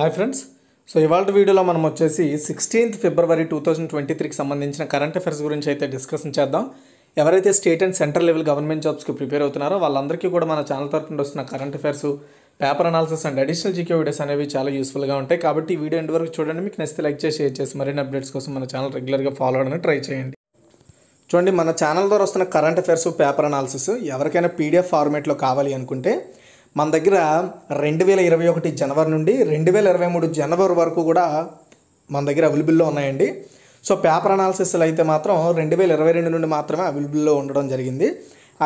hi friends so ఇవాళ వీడియోలో మనం వచ్చేసి sixteenth February two thousand twenty త్రీకి సంబంధించిన కరెంట్ అఫైర్స్ గురించి అయితే డిస్కషన్ చేద్దాం ఎవరైతే state and central level government జాబ్స్కి ప్రిపేర్ అవుతున్నారో వాళ్ళందరికీ కూడా మన ఛానల్ తరఫున వస్తున్న current affairs paper analysis and additional GK videos అనేవి చాలా యూస్ఫుల్గా ఉంటాయి కాబట్టి ఈ వీడియో ఎంతవరకు వరకు చూడండి మీకు నచ్చితే లైక్ చేసి షేర్ చేసి మరిన్ని అప్డేట్స్ కోసం మన ఛానల్ రెగ్యులర్గా ఫాలో అవ్వడం ట్రై చేయండి చూడండి మన ఛానల్ ద్వారా వస్తున్న కరెంట్ అఫైర్స్ పేపర్ అనాలిసిస్ ఎవరికైనా పీడిఎఫ్ ఫార్మేట్లో కావాలి అనుకుంటే మన దగ్గర రెండు వేల ఇరవై ఒకటి జనవరి నుండి రెండు వేల ఇరవై మూడు జనవరి వరకు కూడా మన దగ్గర అవైలబుల్లో ఉన్నాయండి సో పేపర్ అనాలసిస్లు అయితే మాత్రం రెండు వేల ఇరవై రెండు నుండి మాత్రమే అవైలబుల్లో ఉండడం జరిగింది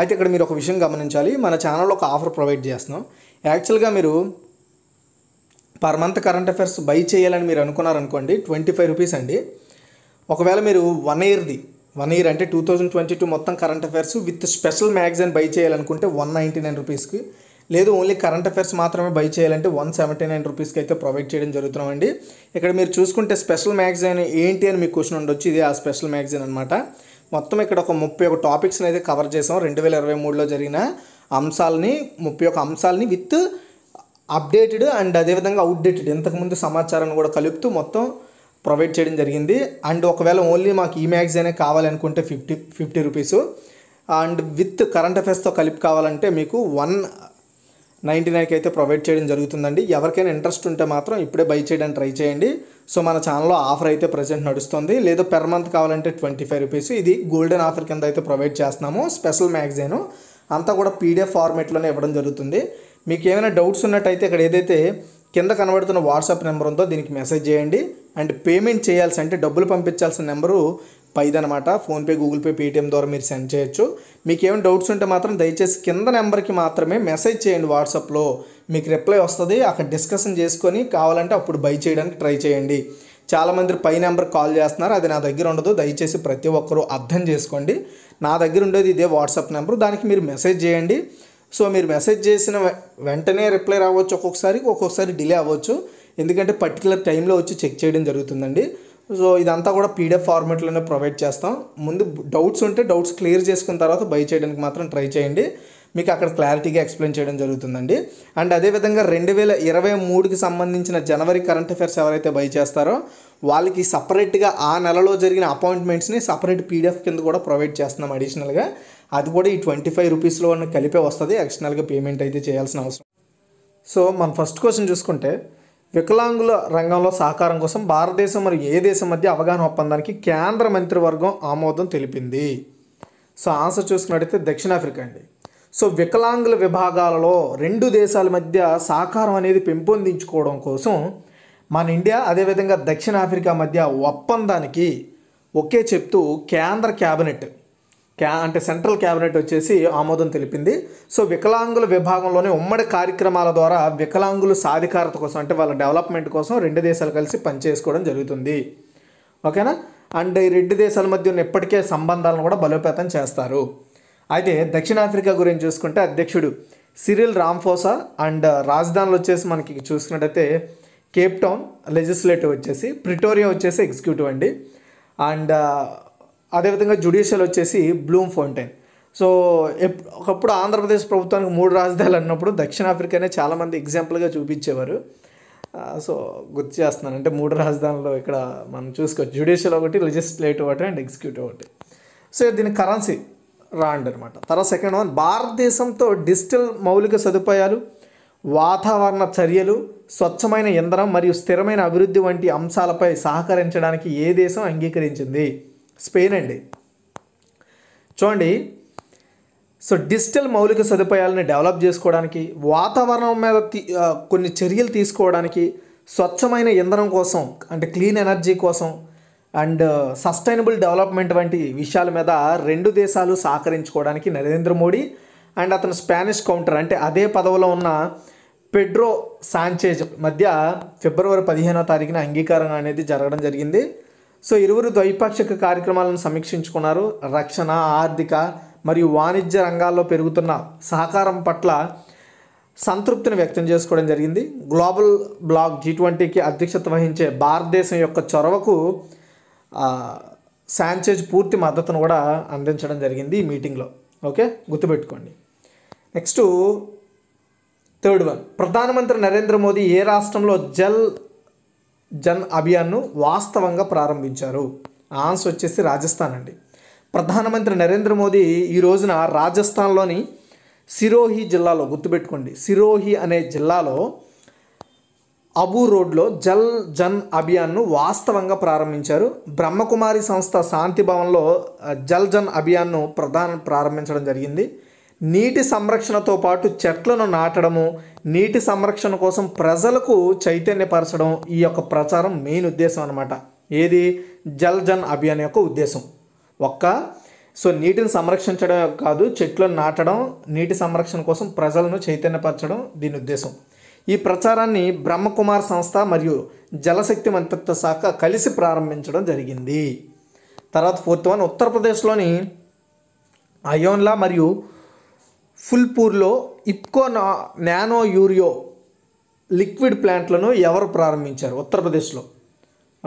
అయితే ఇక్కడ మీరు ఒక విషయం గమనించాలి మన ఛానల్లో ఒక ఆఫర్ ప్రొవైడ్ చేస్తున్నాం యాక్చువల్గా మీరు per month current affairs buy చేయాలని మీరు అనుకున్నారనుకోండి ట్వంటీ ఫైవ్ రూపీస్ అండి ఒకవేళ మీరు వన్ ఇయర్ది వన్ ఇయర్ అంటే టూ థౌజండ్ ట్వంటీ టూ మొత్తం current affairs with special magazine buy చేయాలనుకుంటే వన్ నైంటీ నైన్ రూపీస్కి లేదు ఓన్లీ కరెంట్ అఫైర్స్ మాత్రమే బై చేయాలంటే వన్ సెవెంటీ నైన్ రూపీస్కి అయితే ప్రొవైడ్ చేయడం జరుగుతున్నామండి ఇక్కడ మీరు చూసుకుంటే స్పెషల్ మ్యాగజైన్ ఏంటి అని మీకు క్వశ్చన్ ఉండొచ్చు ఇది ఆ స్పెషల్ మ్యాగజైన్ అనమాట మొత్తం ఇక్కడ ఒక ముప్పై ఒక టాపిక్స్ని అయితే కవర్ చేసాం రెండు వేల ఇరవై మూడులో జరిగిన అంశాలని ముప్పై ఒక అంశాలని విత్ అప్డేటెడ్ అండ్ అదేవిధంగా అవుట్డేటెడ్ ఇంతకుముందు సమాచారాన్ని కూడా కలుపుతూ మొత్తం ప్రొవైడ్ చేయడం జరిగింది అండ్ ఒకవేళ ఓన్లీ మాకు ఈ మ్యాగజైనే కావాలనుకుంటే fifty fifty rupees and with current అఫైర్స్తో కలిపి కావాలంటే మీకు వన్ నైంటీ నైన్కి అయితే ప్రొవైడ్ చేయడం జరుగుతుందండి ఎవరికైనా ఇంట్రెస్ట్ ఉంటే మాత్రం ఇప్పుడే బై చేయడానికి ట్రై చేయండి సో మన ఛానల్లో ఆఫర్ అయితే ప్రజెంట్ నడుస్తుంది లేదా పెర్ మంత్ కావాలంటే ట్వంటీ ఫైవ్ రూపీస్ ఇది గోల్డెన్ ఆఫర్ కింద అయితే ప్రొవైడ్ చేస్తున్నాము స్పెషల్ మ్యాగజైన్ అంతా కూడా పీడిఎఫ్ ఫార్మేట్లోనే ఇవ్వడం జరుగుతుంది మీకు ఏమైనా డౌట్స్ ఉన్నట్టయితే ఇక్కడ ఏదైతే కింద కనబడుతున్న వాట్సాప్ నెంబర్ ఉందో దీనికి మెసేజ్ చేయండి అండ్ పేమెంట్ చేయాల్సి అంటే డబ్బులు పంపించాల్సిన నెంబరు పైదనమాట ఫోన్పే గూగుల్ పే పేటిఎం ద్వారా మీరు సెండ్ చేయొచ్చు మీకు ఏమైనా డౌట్స్ ఉంటే మాత్రం దయచేసి కింద నెంబర్కి మాత్రమే మెసేజ్ చేయండి వాట్సాప్లో మీకు రిప్లై వస్తుంది అక్కడ డిస్కషన్ చేసుకొని కావాలంటే అప్పుడు బై చేయడానికి ట్రై చేయండి చాలామంది పై నెంబర్ కాల్ చేస్తున్నారు అది నా దగ్గర ఉండదు దయచేసి ప్రతి ఒక్కరూ అర్థం చేసుకోండి నా దగ్గర ఉండేది ఇదే వాట్సాప్ నెంబర్ దానికి మీరు మెసేజ్ చేయండి సో మీరు మెసేజ్ చేసిన వెంటనే రిప్లై రావచ్చు ఒక్కొక్కసారి ఒక్కొక్కసారి డిలే అవ్వచ్చు ఎందుకంటే పర్టికులర్ టైంలో వచ్చి చెక్ చేయడం జరుగుతుందండి సో ఇదంతా కూడా పీడిఎఫ్ ఫార్మేట్లోనే ప్రొవైడ్ చేస్తాం ముందు డౌట్స్ ఉంటే డౌట్స్ క్లియర్ చేసుకున్న తర్వాత బై చేయడానికి మాత్రం ట్రై చేయండి మీకు అక్కడ క్లారిటీగా ఎక్స్ప్లెయిన్ చేయడం జరుగుతుందండి అండ్ అదేవిధంగా రెండు వేల ఇరవై మూడుకి సంబంధించిన జనవరి కరెంట్ అఫైర్స్ ఎవరైతే బై చేస్తారో వాళ్ళకి సపరేట్గా ఆ నెలలో జరిగిన అపాయింట్మెంట్స్ని సపరేట్ పీడిఎఫ్ కింద కూడా ప్రొవైడ్ చేస్తున్నాం అడిషనల్గా అది కూడా ఈ ట్వంటీ ఫైవ్ రూపీస్లో కలిపే వస్తుంది అడిషనల్గా పేమెంట్ అయితే చేయాల్సిన అవసరం సో మనం ఫస్ట్ క్వశ్చన్ చూసుకుంటే వికలాంగుల రంగంలో సహకారం కోసం భారతదేశం మరియు ఏ దేశం మధ్య అవగాహన ఒప్పందానికి కేంద్ర మంత్రివర్గం ఆమోదం తెలిపింది సో ఆన్సర్ చూసుకున్నట్టయితే దక్షిణాఫ్రికా అండి సో వికలాంగుల విభాగాలలో రెండు దేశాల మధ్య సహకారం అనేది పెంపొందించుకోవడం కోసం మన ఇండియా అదేవిధంగా దక్షిణాఫ్రికా మధ్య ఒప్పందానికి ఒకే చెప్తూ కేంద్ర క్యాబినెట్ క్యా అంటే సెంట్రల్ క్యాబినెట్ వచ్చేసి ఆమోదం తెలిపింది సో వికలాంగుల విభాగంలోనే ఉమ్మడి కార్యక్రమాల ద్వారా వికలాంగులు సాధికారత కోసం అంటే వాళ్ళ డెవలప్మెంట్ కోసం రెండు దేశాలు కలిసి పనిచేసుకోవడం జరుగుతుంది ఓకేనా అండ్ ఈ రెండు దేశాల మధ్య ఉన్న ఇప్పటికే సంబంధాలను కూడా బలోపేతం చేస్తారు అయితే దక్షిణాఫ్రికా గురించి చూసుకుంటే అధ్యక్షుడు సిరిల్ రామ్ఫోసా అండ్ రాజధానులు వచ్చేసి మనకి చూసుకున్నట్టయితే కేప్ టౌన్ లెజిస్లేటివ్ వచ్చేసి ప్రిటోరియా వచ్చేసి ఎగ్జిక్యూటివ్ అండి అండ్ అదేవిధంగా జ్యుడిషియల్ వచ్చేసి బ్లూమ్ ఫౌంటైన్ సో ఒకప్పుడు ఆంధ్రప్రదేశ్ ప్రభుత్వానికి మూడు రాజధానులు అన్నప్పుడు దక్షిణాఫ్రికానే చాలామంది ఎగ్జాంపుల్గా చూపించేవారు సో గుర్తు చేస్తున్నాను అంటే మూడు రాజధానులు ఇక్కడ మనం చూసుకోవచ్చు జ్యుడిషియల్ ఒకటి లెజిస్లేటివ్ ఒకటి అండ్ ఎగ్జిక్యూటివ్ ఒకటి సో దీని కరెన్సీ రాండ్ అనమాట తర్వాత సెకండ్ వన్ భారతదేశంతో డిజిటల్ మౌలిక సదుపాయాలు వాతావరణ చర్యలు స్వచ్ఛమైన ఇంధనం మరియు స్థిరమైన అభివృద్ధి వంటి అంశాలపై సహకరించడానికి ఏ దేశం అంగీకరించింది స్పెయిన్ అండి చూడండి సో డిజిటల్ మౌలిక సదుపాయాలను డెవలప్ చేసుకోవడానికి వాతావరణం మీద కొన్ని చర్యలు తీసుకోవడానికి స్వచ్ఛమైన ఇంధనం కోసం అంటే క్లీన్ ఎనర్జీ కోసం అండ్ సస్టైనబుల్ డెవలప్మెంట్ వంటి విషయాల మీద రెండు దేశాలు సహకరించుకోవడానికి నరేంద్ర మోడీ అండ్ అతని స్పానిష్ కౌంటర్ అంటే అదే పదవిలో ఉన్న పెడ్రో సాంచేజ్ మధ్య ఫిబ్రవరి పదిహేనో తారీఖున అంగీకారం అనేది జరగడం జరిగింది సో ఇరువురు ద్వైపాక్షిక కార్యక్రమాలను సమీక్షించుకున్నారు రక్షణ ఆర్థిక మరియు వాణిజ్య రంగాల్లో పెరుగుతున్న సహకారం పట్ల సంతృప్తిని వ్యక్తం చేసుకోవడం జరిగింది గ్లోబల్ బ్లాక్ జీ ట్వంటీకి అధ్యక్షత వహించే భారతదేశం యొక్క చొరవకు శాంచేజ్ పూర్తి మద్దతును కూడా అందించడం జరిగింది ఈ మీటింగ్లో ఓకే గుర్తుపెట్టుకోండి నెక్స్ట్ థర్డ్ వన్ ప్రధానమంత్రి నరేంద్ర మోదీ ఏ రాష్ట్రంలో జల్ జన్ అభియాన్ను వాస్తవంగా ప్రారంభించారు ఆన్సర్ వచ్చేసి రాజస్థాన్ అండి ప్రధానమంత్రి నరేంద్ర మోదీ ఈ రోజున రాజస్థాన్లోని సిరోహి జిల్లాలో గుర్తుపెట్టుకోండి సిరోహి అనే జిల్లాలో అబూ రోడ్లో జల్ జన్ అభియాన్ను వాస్తవంగా ప్రారంభించారు బ్రహ్మకుమారి సంస్థ శాంతి భవన్లో జల్ జన్ అభియాన్ను ప్రధాన ప్రారంభించడం జరిగింది నీటి సంరక్షణతో పాటు చెట్లను నాటడము నీటి సంరక్షణ కోసం ప్రజలకు చైతన్యపరచడం ఈ యొక్క ప్రచారం మెయిన్ ఉద్దేశం అనమాట ఏది జల్ జన్ అభియాన్ యొక్క ఉద్దేశం ఒక్క సో నీటిని సంరక్షించడం కాదు చెట్లను నాటడం నీటి సంరక్షణ కోసం ప్రజలను చైతన్యపరచడం దీని ఉద్దేశం ఈ ప్రచారాన్ని బ్రహ్మకుమార్ సంస్థ మరియు జలశక్తి మంత్రిత్వ శాఖ కలిసి ప్రారంభించడం జరిగింది తర్వాత ఫోర్త్ వన్ ఉత్తరప్రదేశ్లోని అయోన్లా మరియు ఫుల్పూర్లో ఇప్కో నా నానో యూరియో లిక్విడ్ ప్లాంట్లను ఎవరు ప్రారంభించారు ఉత్తరప్రదేశ్లో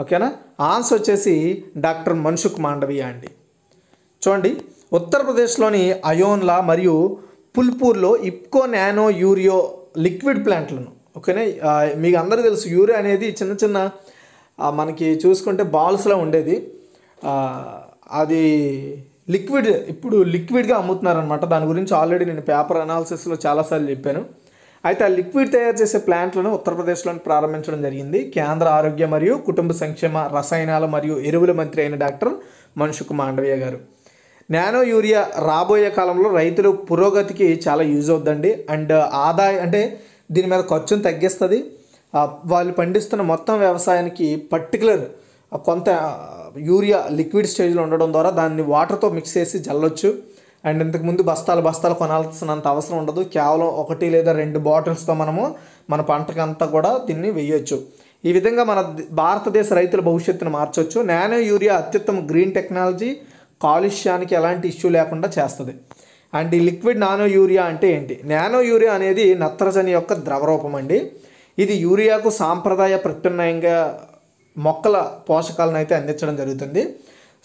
ఓకేనా ఆన్సర్ వచ్చేసి డాక్టర్ మన్సుక్ మాండవియా అండి చూడండి ఉత్తరప్రదేశ్లోని అయోన్లా మరియు పుల్పూర్లో ఇప్కో నానో యూరియో లిక్విడ్ ప్లాంట్లను ఓకేనా మీకు అందరూ తెలుసు యూరియా అనేది చిన్న చిన్న మనకి చూసుకుంటే బాల్స్లో ఉండేది అది లిక్విడ్ ఇప్పుడు లిక్విడ్గా అమ్ముతున్నారనమాట దాని గురించి ఆల్రెడీ నేను పేపర్ అనాలిసిస్లో చాలాసార్లు చెప్పాను అయితే ఆ లిక్విడ్ తయారు చేసే ప్లాంట్లను ఉత్తరప్రదేశ్లోని ప్రారంభించడం జరిగింది కేంద్ర ఆరోగ్య మరియు కుటుంబ సంక్షేమ రసాయనాల మరియు ఎరువుల మంత్రి అయిన డాక్టర్ మనుషుకు మాండవీయ గారు నానో యూరియా రాబోయే కాలంలో రైతులు పురోగతికి చాలా యూజ్ అవుతుందండి అండ్ ఆదాయ అంటే దీని మీద ఖర్చును తగ్గిస్తుంది వాళ్ళు పండిస్తున్న మొత్తం వ్యవసాయానికి పర్టికులర్ కొంత యూరియా లిక్విడ్ స్టేజ్లో ఉండడం ద్వారా దాన్ని వాటర్తో మిక్స్ చేసి జల్లొచ్చు అండ్ ఇంతకుముందు బస్తాలు బస్తాలు కొనాల్సినంత అవసరం ఉండదు కేవలం ఒకటి లేదా రెండు బాటిల్స్తో మనము మన పంటకంతా కూడా దీన్ని వేయొచ్చు ఈ విధంగా మన భారతదేశ రైతుల భవిష్యత్తును మార్చవచ్చు నానో యూరియా అత్యుత్తమ గ్రీన్ టెక్నాలజీ కాలుష్యానికి ఎలాంటి ఇష్యూ లేకుండా చేస్తుంది అండ్ ఈ లిక్విడ్ నానో యూరియా అంటే ఏంటి నానో యూరియా అనేది నత్రజని యొక్క ద్రవరూపం అండి ఇది యూరియాకు సాంప్రదాయ ప్రత్యున్నయంగా మొక్కల పోషకాలను అయితే అందించడం జరుగుతుంది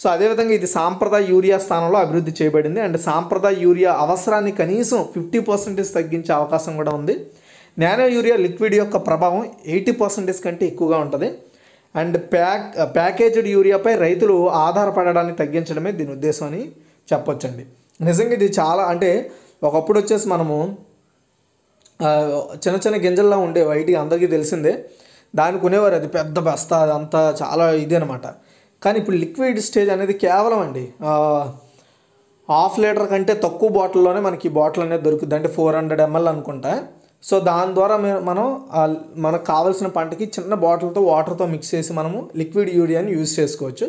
సో అదేవిధంగా ఇది సాంప్రదాయ యూరియా స్థానంలో అభివృద్ధి చేయబడింది అండ్ సాంప్రదాయ యూరియా అవసరాన్ని కనీసం ఫిఫ్టీ పర్సెంటేజ్ తగ్గించే అవకాశం కూడా ఉంది నానో యూరియా లిక్విడ్ యొక్క ప్రభావం ఎయిటీ పర్సెంటేజ్ కంటే ఎక్కువగా ఉంటుంది అండ్ ప్యాక్ ప్యాకేజ్డ్ యూరియాపై రైతులు ఆధారపడడాన్ని తగ్గించడమే దీని ఉద్దేశం అని చెప్పొచ్చండి నిజంగా ఇది చాలా అంటే ఒకప్పుడు వచ్చేసి మనము చిన్న చిన్న గింజల్లో ఉండే వైటి అందరికీ తెలిసిందే దాన్ని కొనేవారు అది పెద్ద బస్తా అదంతా చాలా ఇది అనమాట కానీ ఇప్పుడు లిక్విడ్ స్టేజ్ అనేది కేవలం అండి హాఫ్ లీటర్ కంటే తక్కువ బాటిల్లోనే మనకి బాటిల్ అనేది దొరుకుతుంది అంటే ఫోర్ హండ్రెడ్ ఎంఎల్ అనుకుంటా సో దాని ద్వారా మనం మనకు కావాల్సిన పంటకి చిన్న బాటిల్తో వాటర్తో మిక్స్ చేసి మనము లిక్విడ్ యూరియాని యూజ్ చేసుకోవచ్చు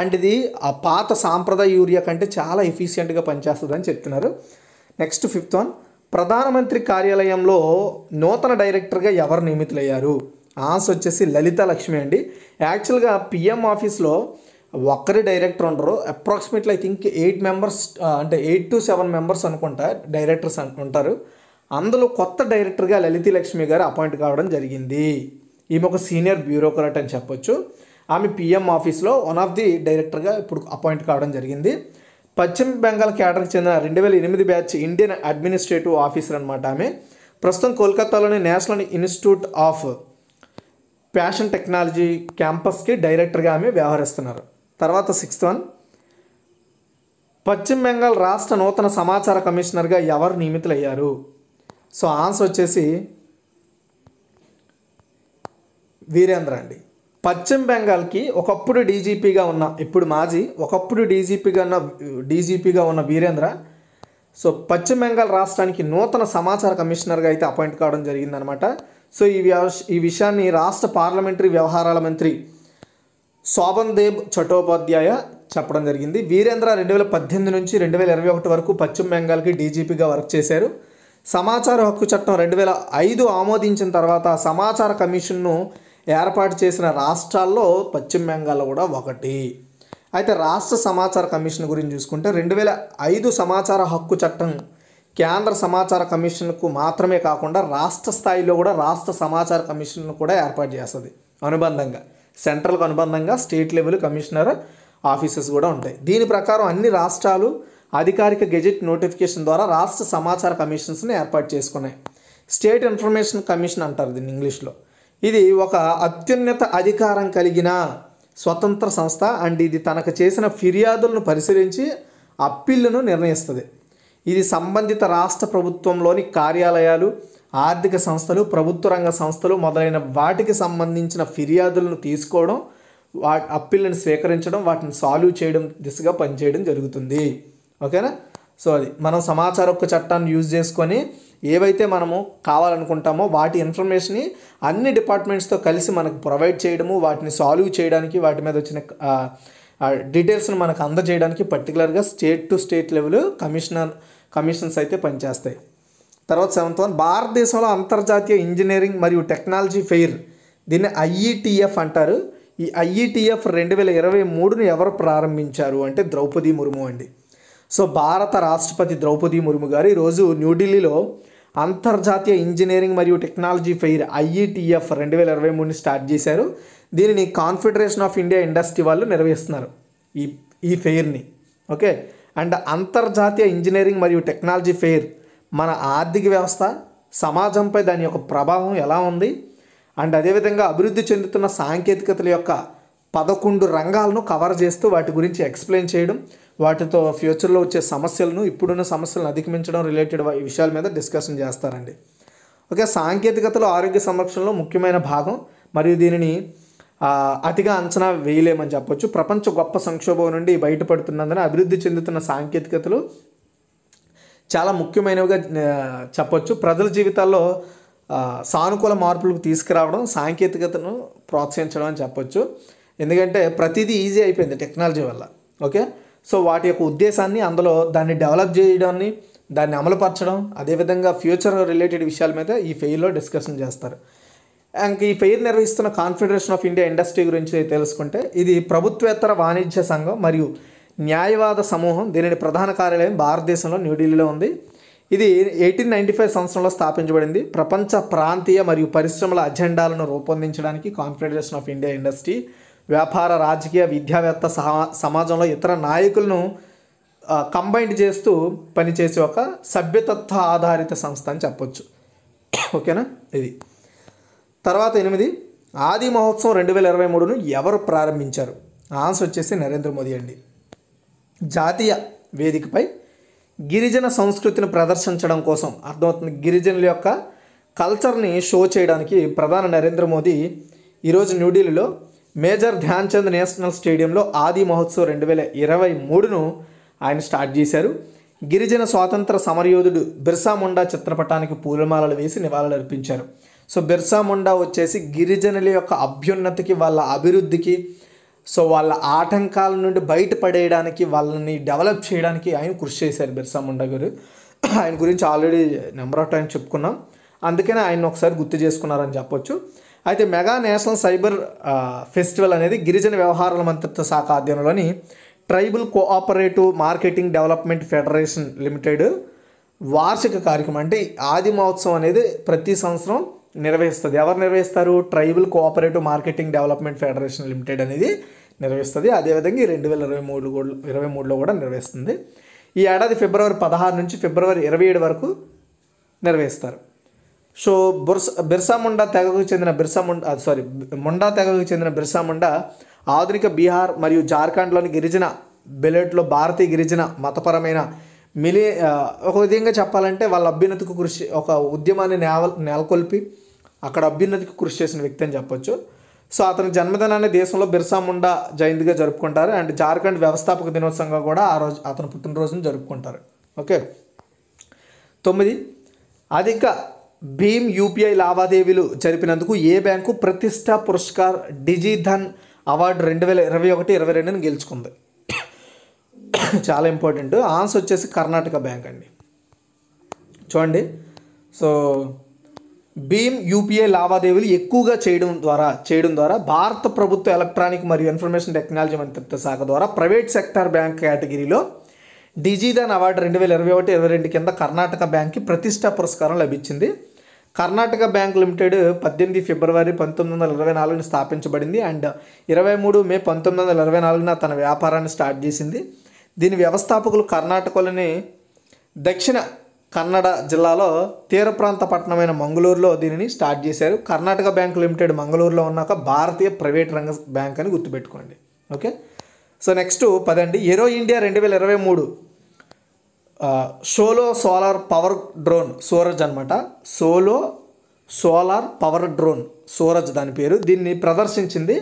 అండ్ ఇది ఆ పాత సాంప్రదాయ యూరియా కంటే చాలా ఎఫిషియెంట్గా పనిచేస్తుంది అని చెప్తున్నారు నెక్స్ట్ ఫిఫ్త్ వన్ ప్రధానమంత్రి కార్యాలయంలో నూతన డైరెక్టర్గా ఎవరు నియమితులయ్యారు ఆస్ వచ్చేసి లలిత లక్ష్మి అండి యాక్చువల్గా పిఎం ఆఫీస్లో ఒక్కరి డైరెక్టర్ ఉండరు approximately I think eight members అంటే ఎయిట్ టు సెవెన్ మెంబర్స్ అనుకుంటా డైరెక్టర్స్ ఉంటారు అందులో కొత్త డైరెక్టర్గా లలిత లక్ష్మి గారు అపాయింట్ కావడం జరిగింది ఈమె ఒక సీనియర్ బ్యూరోక్రాట్ అని చెప్పొచ్చు ఆమె పిఎం ఆఫీస్లో వన్ ఆఫ్ ది డైరెక్టర్గా ఇప్పుడు అపాయింట్ కావడం జరిగింది పశ్చిమ బెంగాల్ క్యాడర్కి చెందిన రెండు వేల ఎనిమిది బ్యాచ్ ఇండియన్ అడ్మినిస్ట్రేటివ్ ఆఫీసర్ అనమాట ఆమె ప్రస్తుతం కోల్కతాలోని National Institute of Fashion Technology క్యాంపస్కి డైరెక్టర్గా ఆమె వ్యవహరిస్తున్నారు తర్వాత సిక్స్త్ వన్ పశ్చిమ బెంగాల్ రాష్ట్ర నూతన సమాచార కమిషనర్గా ఎవరు నియమితులయ్యారు సో ఆన్సర్ వచ్చేసి వీరేంద్ర అండి పశ్చిమ బెంగాల్కి ఒకప్పుడు డీజీపీగా ఉన్న ఇప్పుడు మాజీ ఒకప్పుడు డీజీపీగా ఉన్న డీజీపీగా ఉన్న వీరేంద్ర సో పశ్చిమ బెంగాల్ రాష్ట్రానికి నూతన సమాచార కమిషనర్గా అయితే అపాయింట్ కావడం జరిగిందనమాట సో ఈ ఈ విషయాన్ని రాష్ట్ర పార్లమెంటరీ వ్యవహారాల మంత్రి శోభన్ దేబ్ చటోపాధ్యాయ చెప్పడం జరిగింది వీరేంద్ర రెండు వేల పద్దెనిమిది నుంచి రెండు వేల ఇరవై ఒకటి వరకు పశ్చిమ బెంగాల్కి డీజీపీగా వర్క్ చేశారు సమాచార హక్కు చట్టం రెండు వేల ఐదు ఆమోదించిన తర్వాత సమాచార కమిషన్ను ఏర్పాటు చేసిన రాష్ట్రాల్లో పశ్చిమ బెంగాల్ కూడా ఒకటి అయితే రాష్ట్ర సమాచార కమిషన్ గురించి చూసుకుంటే రెండు వేల ఐదు సమాచార హక్కు చట్టం కేంద్ర సమాచార కమిషన్కు మాత్రమే కాకుండా రాష్ట్ర స్థాయిలో కూడా రాష్ట్ర సమాచార కమిషన్ను కూడా ఏర్పాటు చేస్తుంది అనుబంధంగా సెంట్రల్కు అనుబంధంగా స్టేట్ లెవెల్ కమిషనర్ ఆఫీసెస్ కూడా ఉంటాయి దీని ప్రకారం అన్ని రాష్ట్రాలు అధికారిక గెజెట్ నోటిఫికేషన్ ద్వారా రాష్ట్ర సమాచార కమిషన్స్ని ఏర్పాటు చేసుకున్నాయి స్టేట్ ఇన్ఫర్మేషన్ కమిషన్ అంటారు దీన్ని ఇంగ్లీష్లో ఇది ఒక అత్యున్నత అధికారం కలిగిన స్వతంత్ర సంస్థ అండ్ ఇది తనకు చేసిన ఫిర్యాదులను పరిశీలించి అప్పీళ్లను నిర్ణయిస్తుంది ఇది సంబంధిత రాష్ట్ర ప్రభుత్వంలోని కార్యాలయాలు ఆర్థిక సంస్థలు ప్రభుత్వ రంగ సంస్థలు మొదలైన వాటికి సంబంధించిన ఫిర్యాదులను తీసుకోవడం వా అప్పీళ్ళని స్వీకరించడం వాటిని సాల్వ్ చేయడం దిశగా పనిచేయడం జరుగుతుంది ఓకేనా సో అది మనం సమాచార ఒక్క చట్టాన్ని యూజ్ చేసుకొని ఏవైతే మనము కావాలనుకుంటామో వాటి ఇన్ఫర్మేషన్ని అన్ని డిపార్ట్మెంట్స్తో కలిసి మనకు ప్రొవైడ్ చేయడము వాటిని సాల్వ్ చేయడానికి వాటి మీద వచ్చిన డీటెయిల్స్ను మనకు అందజేయడానికి పర్టికులర్గా state to state level commissioner commissions అయితే పనిచేస్తాయి తర్వాత సెవెంత్ వన్ భారతదేశంలో అంతర్జాతీయ ఇంజనీరింగ్ మరియు టెక్నాలజీ ఫెయిర్ దీన్ని ఐఈటిఎఫ్ అంటారు ఈ ఐఈటిఎఫ్ రెండు వేల ఇరవై మూడును ఎవరు ప్రారంభించారు అంటే ద్రౌపది ముర్ము అండి సో భారత రాష్ట్రపతి ద్రౌపది ముర్ము గారు ఈరోజు న్యూఢిల్లీలో అంతర్జాతీయ ఇంజనీరింగ్ మరియు టెక్నాలజీ ఫెయిర్ ఐఈటిఎఫ్ రెండు వేల ఇరవై మూడుని స్టార్ట్ చేశారు దీనిని కాన్ఫెడరేషన్ ఆఫ్ ఇండియా ఇండస్ట్రీ వాళ్ళు నిర్వహిస్తున్నారు ఈ ఈ ఫెయిర్ని ఓకే అండ్ అంతర్జాతీయ ఇంజనీరింగ్ మరియు టెక్నాలజీ ఫెయిర్ మన ఆర్థిక వ్యవస్థ సమాజంపై దాని యొక్క ప్రభావం ఎలా ఉంది అండ్ అదేవిధంగా అభివృద్ధి చెందుతున్న సాంకేతికతల యొక్క పదకొండు రంగాలను కవర్ చేస్తూ వాటి గురించి ఎక్స్ప్లెయిన్ చేయడం వాటితో ఫ్యూచర్లో వచ్చే సమస్యలను ఇప్పుడున్న సమస్యలను అధిగమించడం రిలేటెడ్ విషయాల మీద డిస్కషన్ చేస్తారండి ఓకే సాంకేతికతలో ఆరోగ్య సంరక్షణలో ముఖ్యమైన భాగం మరియు దీనిని అతిగా అంచనా వేయలేమని చెప్పొచ్చు ప్రపంచ గొప్ప సంక్షోభం నుండి బయటపడుతున్నందున అభివృద్ధి చెందుతున్న సాంకేతికతలు చాలా ముఖ్యమైనవిగా చెప్పొచ్చు ప్రజల జీవితాల్లో సానుకూల మార్పులకు తీసుకురావడం సాంకేతికతను ప్రోత్సహించడం అని చెప్పొచ్చు ఎందుకంటే ప్రతిదీ ఈజీ అయిపోయింది టెక్నాలజీ వల్ల ఓకే సో వాటి యొక్క ఉద్దేశాన్ని అందులో దాన్ని డెవలప్ చేయడాన్ని దాన్ని అమలుపరచడం అదేవిధంగా ఫ్యూచర్ రిలేటెడ్ విషయాల మీద ఈ ఫెయిల్లో డిస్కషన్ చేస్తారు ఇంకా ఈ ఫెయిర్ నిర్వహిస్తున్న కాన్ఫెడరేషన్ ఆఫ్ ఇండియా ఇండస్ట్రీ గురించి తెలుసుకుంటే ఇది ప్రభుత్వేతర వాణిజ్య సంఘం మరియు న్యాయవాద సమూహం దీనిని ప్రధాన కార్యాలయం భారతదేశంలో న్యూఢిల్లీలో ఉంది ఇది ఎయిటీన్ నైంటీ ఫైవ్ సంవత్సరంలో స్థాపించబడింది ప్రపంచ ప్రాంతీయ మరియు పరిశ్రమల అజెండాలను రూపొందించడానికి కాన్ఫెడరేషన్ ఆఫ్ ఇండియా ఇండస్ట్రీ వ్యాపార రాజకీయ విద్యావేత్త సమాజంలో ఇతర నాయకులను కంబైండ్ చేస్తూ పనిచేసే ఒక సభ్యతత్వ ఆధారిత సంస్థ అని చెప్పొచ్చు ఓకేనా ఇది తర్వాత ఎనిమిది ఆది మహోత్సవం రెండు వేల ఇరవై మూడును ఎవరు ప్రారంభించారు ఆన్సర్ వచ్చేసి నరేంద్ర మోదీ అండి జాతీయ వేదికపై గిరిజన సంస్కృతిని ప్రదర్శించడం కోసం అర్థమవుతుంది గిరిజనుల యొక్క కల్చర్ని షో చేయడానికి ప్రధాని నరేంద్ర మోదీ ఈరోజు న్యూఢిల్లీలో మేజర్ ధ్యాన్చంద్ నేషనల్ స్టేడియంలో ఆది మహోత్సవం రెండు వేల ఇరవై మూడును ఆయన స్టార్ట్ చేశారు గిరిజన స్వాతంత్ర సమరయోధుడు బిర్సా ముండా చిత్రపటానికి పూలమాలలు వేసి నివాళులర్పించారు సో బిర్సా ముండా వచ్చేసి గిరిజనుల యొక్క అభ్యున్నతికి వాళ్ళ అభివృద్ధికి సో వాళ్ళ ఆటంకాల నుండి బయటపడేయడానికి వాళ్ళని డెవలప్ చేయడానికి ఆయన కృషి చేశారు బిర్సా ముండా గారు ఆయన గురించి ఆల్రెడీ నెంబర్ ఆఫ్ టైమ్స్ చెప్పుకున్నాం అందుకనే ఆయన ఒకసారి గుర్తు చేసుకున్నారని చెప్పొచ్చు అయితే మెగా నేషనల్ సైబర్ ఫెస్టివల్ అనేది గిరిజన వ్యవహారాల మంత్రిత్వ శాఖ ఆధ్వర్యంలోని Tribal Cooperative Marketing Development Federation Limited వార్షిక కార్యక్రమం అంటే ఆది మహోత్సవం అనేది ప్రతి సంవత్సరం నిర్వహిస్తుంది ఎవరు నిర్వహిస్తారు Tribal Cooperative Marketing Development Federation Limited అనేది నిర్వహిస్తుంది అదేవిధంగా ఈ రెండు వేల ఇరవై మూడు ఇరవై మూడులో కూడా నిర్వహిస్తుంది ఈ ఏడాది ఫిబ్రవరి పదహారు నుంచి ఫిబ్రవరి ఇరవై ఏడు వరకు నిర్వహిస్తారు సో బుర్స బిర్సా ముండా తెగకు చెందిన బిర్సా ముండా సారీ ముండా తెగకు చెందిన బిర్సా ముండా ఆధునిక బీహార్ మరియు జార్ఖండ్లోని గిరిజన బెలెట్లో భారతీయ గిరిజన మతపరమైన మిలి ఒక విధంగా చెప్పాలంటే వాళ్ళ అభ్యున్నతకు కృషి ఒక ఉద్యమాన్ని నేవ నెలకొల్పి అక్కడ అభ్యున్నతికి కృషి చేసిన వ్యక్తి అని చెప్పొచ్చు సో అతని జన్మదినాన్ని దేశంలో బిర్సా ముండా జయంతిగా జరుపుకుంటారు అండ్ జార్ఖండ్ వ్యవస్థాపక దినోత్సవంగా కూడా ఆ రోజు అతని పుట్టినరోజును జరుపుకుంటారు ఓకే తొమ్మిది అధిక భీమ్ యూపీఐ లావాదేవీలు జరిపినందుకు ఏ బ్యాంకు ప్రతిష్ట పురస్కార్ డిజిధన్ అవార్డు రెండు వేల ఇరవై ఒకటి ఇరవై రెండుని గెలుచుకుంది చాలా ఇంపార్టెంట్ ఆన్సర్ వచ్చేసి కర్ణాటక బ్యాంక్ అండి చూడండి సో భీమ్ యూపీఐ లావాదేవీలు ఎక్కువగా చేయడం ద్వారా చేయడం ద్వారా భారత ప్రభుత్వ ఎలక్ట్రానిక్ మరియు ఇన్ఫర్మేషన్ టెక్నాలజీ మంత్రిత్వ శాఖ ద్వారా ప్రైవేట్ సెక్టార్ బ్యాంక్ కేటగిరీలో డిజీదాన్ అవార్డు రెండు వేల ఇరవై ఒకటి ఇరవై రెండు కింద కర్ణాటక బ్యాంక్కి ప్రతిష్టా పురస్కారం లభించింది కర్ణాటక బ్యాంక్ లిమిటెడ్ పద్దెనిమిది ఫిబ్రవరి పంతొమ్మిది వందల ఇరవై నాలుగున స్థాపించబడింది అండ్ ఇరవై మూడు మే పంతొమ్మిది వందల ఇరవై నాలుగున తన వ్యాపారాన్ని స్టార్ట్ చేసింది దీని వ్యవస్థాపకులు కర్ణాటకలోని దక్షిణ కన్నడ జిల్లాలో తీర ప్రాంత పట్టణమైన మంగళూరులో దీనిని స్టార్ట్ చేశారు కర్ణాటక బ్యాంక్ లిమిటెడ్ మంగళూరులో ఉన్నాక భారతీయ ప్రైవేట్ రంగ బ్యాంక్ అని గుర్తుపెట్టుకోండి ఓకే సో నెక్స్ట్ పదండి ఏరో ఇండియా రెండు వేల ఇరవై మూడు solo solar power drone Suraj అనమాట solo solar power drone Suraj దాని పేరు దీన్ని ప్రదర్శించింది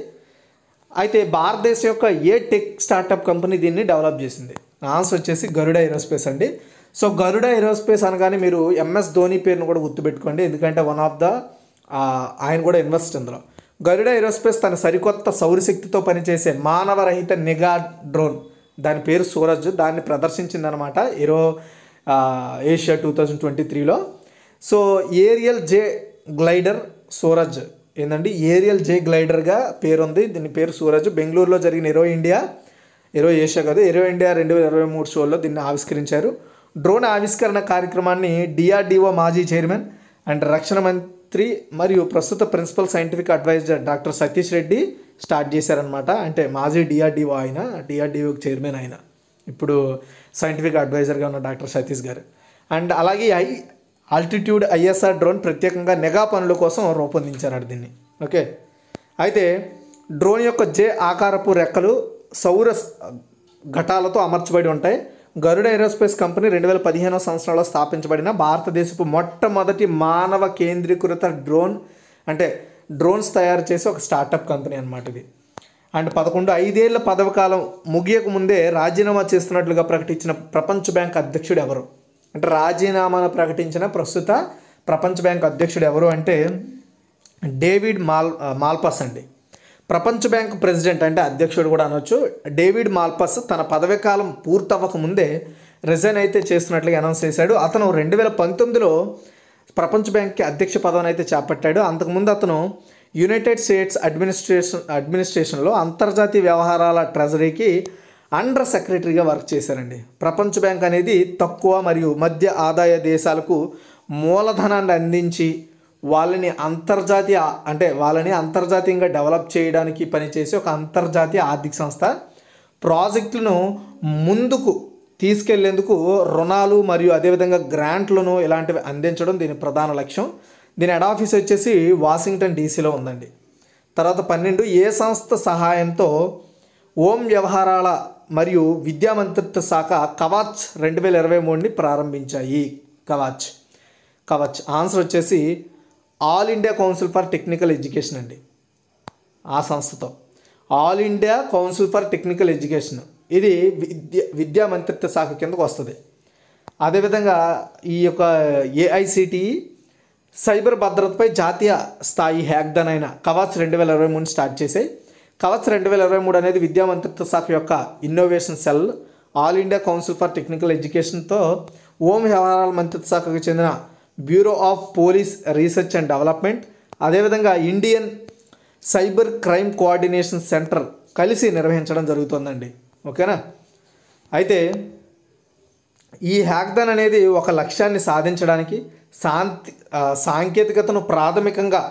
అయితే భారతదేశం యొక్క ఏ టెక్ స్టార్టప్ కంపెనీ దీన్ని డెవలప్ చేసింది ఆన్సర్ వచ్చేసి గరుడ ఏరోస్పేస్ అండి సో గరుడ ఏరోస్పేస్ అనగానే మీరు ఎంఎస్ ధోని పేరును కూడా గుర్తుపెట్టుకోండి ఎందుకంటే వన్ ఆఫ్ ద ఆయన కూడా ఇన్వెస్ట్ ఇందులో గరుడ ఏరోస్పేస్ తన సరికొత్త సౌరశక్తితో పనిచేసే మానవరహిత నిఘా డ్రోన్ దాని పేరు సూరజ్ దాన్ని ప్రదర్శించిందనమాట Aero Asia two thousand twenty త్రీలో so aerial J glider Suraj ఏంటండి ఏరియల్ జే గ్లైడర్గా పేరుంది దీని పేరు సూరజ్ బెంగళూరులో జరిగిన ఎరో ఇండియా ఎరో ఏషియా కాదు ఎరో ఇండియా రెండు వేల ఇరవై మూడు షోల్లో దీన్ని ఆవిష్కరించారు డ్రోన్ ఆవిష్కరణ కార్యక్రమాన్ని డిఆర్డిఓ మాజీ చైర్మన్ అండ్ రక్షణ మంత్రి మరియు ప్రస్తుత principal scientific adviser doctor Satish Reddy start చేశారనమాట అంటే మాజీ డిఆర్డిఓ ఆయన డిఆర్డిఓకి చైర్మన్ ఆయన ఇప్పుడు సైంటిఫిక్ అడ్వైజర్గా ఉన్న డాక్టర్ సతీష్ గారు అండ్ అలాగే ఐ ఆల్టిట్యూడ్ ఐఎస్ఆర్ డ్రోన్ ప్రత్యేకంగా నెగా పనుల కోసం రూపొందించారు దీన్ని ఓకే అయితే డ్రోన్ యొక్క జే ఆకారపు రెక్కలు సౌర ఘటాలతో అమర్చబడి ఉంటాయి గరుడ ఏరోస్పేస్ కంపెనీ రెండు వేల పదిహేనో సంవత్సరంలో స్థాపించబడిన భారతదేశపు మొట్టమొదటి మానవ కేంద్రీకృత డ్రోన్ అంటే డ్రోన్స్ తయారు చేసే ఒక స్టార్టప్ కంపెనీ అనమాట ఇది అండ్ పదకొండు ఐదేళ్ల పదవకాలం ముగియక ముందే రాజీనామా చేస్తున్నట్లుగా ప్రకటించిన ప్రపంచ బ్యాంక్ అధ్యక్షుడు ఎవరు అంటే రాజీనామాను ప్రకటించిన ప్రస్తుత ప్రపంచ బ్యాంక్ అధ్యక్షుడు ఎవరు అంటే డేవిడ్ మాల్ మాల్పాస్ అండి ప్రపంచ బ్యాంకు ప్రెసిడెంట్ అంటే అధ్యక్షుడు కూడా అనొచ్చు డేవిడ్ మాల్పస్ తన పదవీ కాలం పూర్తవ్వక ముందే రిజైన్ అయితే చేస్తున్నట్లుగా అనౌన్స్ చేశాడు అతను రెండు వేల పంతొమ్మిదిలో ప్రపంచ బ్యాంక్కి అధ్యక్ష పదవిని అయితే చేపట్టాడు అంతకుముందు అతను యునైటెడ్ స్టేట్స్ అడ్మినిస్ట్రేషన్ అడ్మినిస్ట్రేషన్లో అంతర్జాతీయ వ్యవహారాల ట్రెజరీకి అండర్ సెక్రటరీగా వర్క్ చేశారండి ప్రపంచ బ్యాంక్ అనేది తక్కువ మరియు మధ్య ఆదాయ దేశాలకు మూలధనాన్ని అందించి వాళ్ళని అంతర్జాతీయ అంటే వాళ్ళని అంతర్జాతీయంగా డెవలప్ చేయడానికి పనిచేసే ఒక అంతర్జాతీయ ఆర్థిక సంస్థ ప్రాజెక్టులను ముందుకు తీసుకెళ్లేందుకు రుణాలు మరియు అదేవిధంగా గ్రాంట్లను ఇలాంటివి అందించడం దీని ప్రధాన లక్ష్యం దీని హెడ్ ఆఫీస్ వచ్చేసి వాషింగ్టన్ డీసీలో ఉందండి తర్వాత పన్నెండు ఏ సంస్థ సహాయంతో ఓం వ్యవహారాల మరియు విద్యా మంత్రిత్వ శాఖ కవాచ్ రెండు వేల ఇరవై మూడుని ప్రారంభించాయి కవాచ్ కవచ్ ఆన్సర్ వచ్చేసి All India Council for Technical Education అండి ఆ సంస్థతో All India Council for Technical Education ఇది విద్య విద్యా మంత్రిత్వ శాఖ కిందకు వస్తుంది అదేవిధంగా ఈ యొక్క ఏఐసిటిఈ e సైబర్ భద్రతపై జాతీయ స్థాయి హ్యాక్డన్ అయిన కవచ్ రెండు వేల ఇరవై మూడు స్టార్ట్ చేసే కవచ్ రెండు వేల ఇరవై మూడు అనేది విద్యా మంత్రిత్వ శాఖ యొక్క innovation cell All India Council for Technical ఎడ్యుకేషన్తో హోమ్ వ్యవహారాల మంత్రిత్వ శాఖకు చెందిన Bureau of Police Research and Development అదేవిధంగా Indian Cyber Crime Coordination Centre కలిసి నిర్వహించడం జరుగుతుందండి ఓకేనా అయితే ఈ హ్యాక్థాన్ అనేది ఒక లక్ష్యాన్ని సాధించడానికి శాంతి సాంకేతికతను ప్రాథమికంగా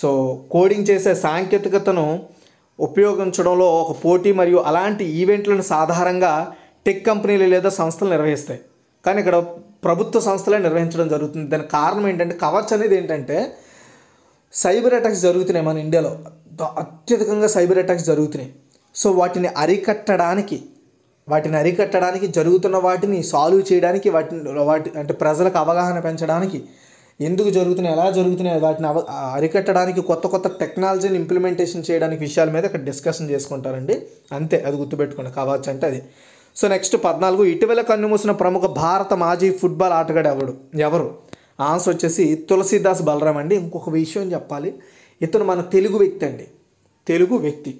సో కోడింగ్ చేసే సాంకేతికతను ఉపయోగించడంలో ఒక పోటీ మరియు అలాంటి ఈవెంట్లను సాధారణంగా టెక్ కంపెనీలు లేదా సంస్థలు నిర్వహిస్తాయి కానీ ఇక్కడ ప్రభుత్వ సంస్థలే నిర్వహించడం జరుగుతుంది దానికి కారణం ఏంటంటే కవర్స్ అనేది ఏంటంటే సైబర్ అటాక్స్ జరుగుతున్నాయి మన ఇండియాలో అత్యధికంగా సైబర్ అటాక్స్ జరుగుతున్నాయి సో వాటిని అరికట్టడానికి వాటిని అరికట్టడానికి జరుగుతున్న వాటిని సాల్వ్ చేయడానికి వాటిని వాటి అంటే ప్రజలకు అవగాహన పెంచడానికి ఎందుకు జరుగుతున్నాయి ఎలా జరుగుతున్నాయి వాటిని అవ అరికట్టడానికి కొత్త కొత్త టెక్నాలజీని ఇంప్లిమెంటేషన్ చేయడానికి విషయాల మీద అక్కడ డిస్కషన్ చేసుకుంటారండి అంతే అది గుర్తుపెట్టుకోండి కావచ్చు అంటే అది సో నెక్స్ట్ పద్నాలుగు ఇటీవల కన్నుమూసిన ప్రముఖ భారత మాజీ ఫుట్బాల్ ఆటగాడు ఎవడు ఎవరు ఆన్సర్ వచ్చేసి తులసీదాస్ బలరాం అండి ఇంకొక విషయం చెప్పాలి ఇతను మన తెలుగు వ్యక్తి అండి తెలుగు వ్యక్తి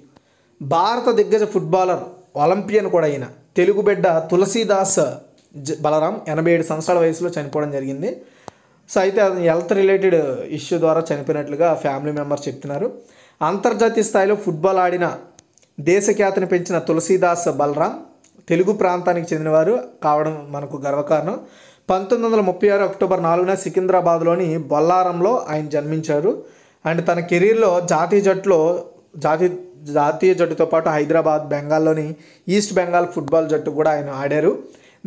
భారత దిగ్గజ ఫుట్బాలర్ ఒలింపియన్ కూడా అయిన తెలుగు బిడ్డ తులసీదాస్ బలరాం ఎనభై ఏడు సంవత్సరాల వయసులో చనిపోవడం జరిగింది సో అయితే అతను హెల్త్ రిలేటెడ్ ఇష్యూ ద్వారా చనిపోయినట్లుగా ఫ్యామిలీ మెంబర్స్ చెప్తున్నారు అంతర్జాతీయ స్థాయిలో ఫుట్బాల్ ఆడిన దేశఖ్యాతిని పెంచిన తులసీదాస్ బలరాం తెలుగు ప్రాంతానికి చెందినవారు కావడం మనకు గర్వకారణం పంతొమ్మిది వందల ముప్పై ఆరు అక్టోబర్ నాలుగున సికింద్రాబాద్లోని బొల్లారంలో ఆయన జన్మించారు అండ్ తన కెరీర్లో జాతీయ జట్టులో జాతీయ జాతీయ జట్టుతో పాటు హైదరాబాద్ బెంగాల్లోని ఈస్ట్ బెంగాల్ ఫుట్బాల్ జట్టు కూడా ఆయన ఆడారు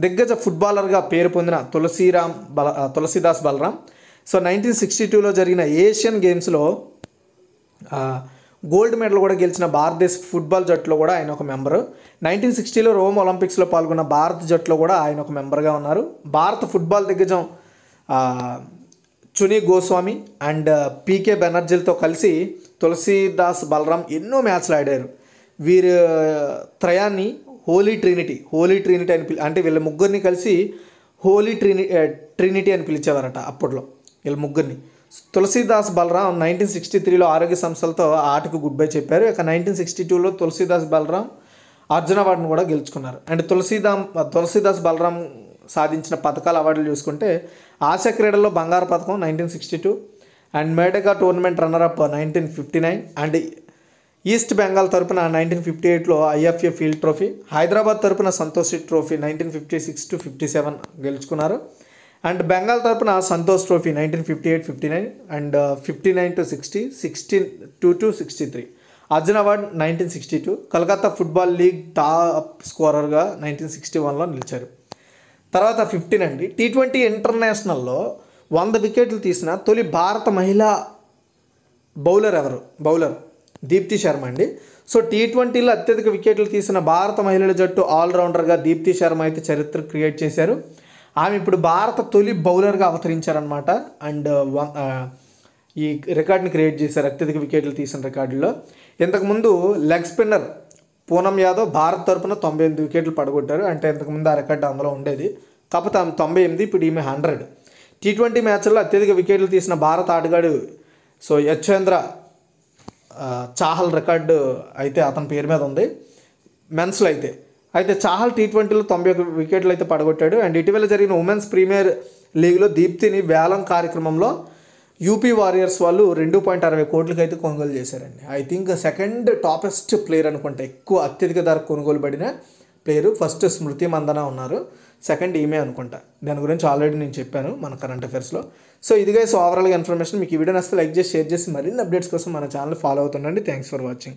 దిగ్గజ ఫుట్బాలర్గా పేరు పొందిన తులసీరామ్ బల Tulsidas Balaram so nineteen sixty టూలో జరిగిన ఏషియన్ గేమ్స్లో గోల్డ్ మెడల్ కూడా గెలిచిన భారతదేశ ఫుట్బాల్ జట్టులో కూడా ఆయన ఒక మెంబరు నైన్టీన్ సిక్స్టీలో రోమ్ ఒలింపిక్స్లో పాల్గొన్న భారత జట్టులో కూడా ఆయన ఒక మెంబర్గా ఉన్నారు భారత ఫుట్బాల్ దిగ్గజం చునీ గోస్వామి అండ్ పీకే బెనర్జీలతో కలిసి తులసీదాస్ బలరాం ఎన్నో మ్యాచ్లు ఆడారు వీరు త్రయాన్ని హోలీ ట్రినిటీ హోలీ ట్రినిటీ అని పిలి అంటే వీళ్ళ ముగ్గురిని కలిసి హోలీ ట్రిని ట్రినిటీ అని పిలిచేవారట అప్పట్లో వీళ్ళ ముగ్గురిని తులసీదాస్ బలరాం నైన్టీన్ సిక్స్టీ త్రీలో ఆరోగ్య సంస్థలతో ఆటకు గుడ్ బై చెప్పారు ఇక నైన్టీన్ సిక్స్టీ టూలో తులసీదాస్ బలరాం అర్జున అవార్డును కూడా గెలుచుకున్నారు అండ్ తులసీదాం తులసీదాస్ బలరాం సాధించిన పథకాల అవార్డులు చూసుకుంటే ఆశా క్రీడల్లో బంగారు పథకం నైన్టీన్ సిక్స్టీ టూ అండ్ మేడగా tournament of nineteen fifty nine and East Bengal తరపున నైన్టీన్ ఫిఫ్టీ ఎయిట్లో ఐఎఫ్ఏ ఫీల్డ్ ట్రోఫీ హైదరాబాద్ తరపున Santoshi trophy nineteen fifty six to fifty seven గెలుచుకున్నారు అండ్ బెంగాల్ తరపున Santosh trophy nineteen fifty eight fifty nine and uh, fifty nine to sixty sixteen two to sixty three Arjun award nineteen sixty two Calcutta football league top స్కోరర్గా nineteen sixty వన్లో నిలిచారు తర్వాత fifteen అండి T twenty ఇంటర్నేషనల్లో వంద వికెట్లు తీసిన తొలి భారత మహిళా బౌలర్ ఎవరు బౌలర్ దీప్తి శర్మ అండి సో టీ ట్వంటీలో అత్యధిక వికెట్లు తీసిన భారత మహిళల జట్టు ఆల్రౌండర్గా దీప్తి శర్మ అయితే చరిత్ర క్రియేట్ చేశారు ఆమె ఇప్పుడు భారత తొలి బౌలర్గా అవతరించారనమాట అండ్ uh, uh, ఈ రికార్డ్ని క్రియేట్ చేశారు అత్యధిక వికెట్లు తీసిన రికార్డులో ఇంతకుముందు లెగ్ స్పిన్నర్ పూనం యాదవ్ భారత్ తరపున తొంభై ఎనిమిది వికెట్లు పడగొట్టారు అంటే ఇంతకుముందు ఆ రికార్డు అందులో ఉండేది కాకపోతే ఆమె తొంభై ఎనిమిది ఇప్పుడు ఈమె హండ్రెడ్ టీ ట్వంటీ మ్యాచ్ల్లో అత్యధిక వికెట్లు తీసిన భారత ఆటగాడు so Yuzvendra uh, Chahal record అయితే అతని పేరు మీద ఉంది మెన్స్లో అయితే అయితే చాహల్ టీ ట్వంటీలో తొంభై ఒక వికెట్లు అయితే పడగొట్టాడు అండ్ ఇటీవల జరిగిన ఉమెన్స్ ప్రీమియర్ లీగ్లో దీప్తిని వేలం కార్యక్రమంలో యూపీ వారియర్స్ వాళ్ళు రెండు పాయింట్ అరవై కోట్లకి అయితే కొనుగోలు చేశారండి I think second toppest player అనుకుంటా ఎక్కువ అత్యధిక ధర కొనుగోలు పడిన ప్లేయర్ ఫస్ట్ స్మృతి మందన ఉన్నారు సెకండ్ ఈమె అనుకుంటా దాని గురించి ఆల్రెడీ నేను చెప్పాను మన కరెంట్ అఫైర్స్లో సో ఇదిగా సో ఓవరాల్గా ఇన్ఫర్మేషన్ మీకు ఈ వీడియో నస్తే లైక్ చేసి షేర్ చేసి మరిన్ని అప్డేట్స్ కోసం మన ఛానల్ ఫాలో అవుతుండండి థ్యాంక్స్ ఫర్ వాచింగ్